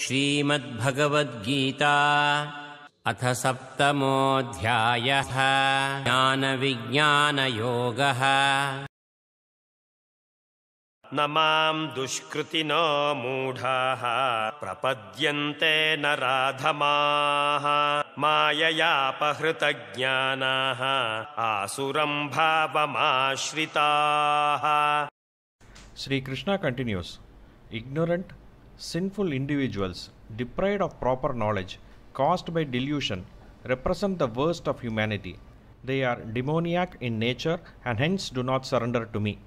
श्रीमद्भगवद्गीता अथ सप्तमोऽध्यायः ज्ञानविज्ञानयोगः न माम् दुष्कृतिनो मूढाः प्रपद्यन्ते न राधमाः माययापहृतज्ञानाः आसुरम् भावमाश्रिताः Shrikrishna continues इग्नोरण्ट् sinful individuals deprived of proper knowledge caused by delusion represent the worst of humanity. They are demoniac in nature and hence do not surrender to me.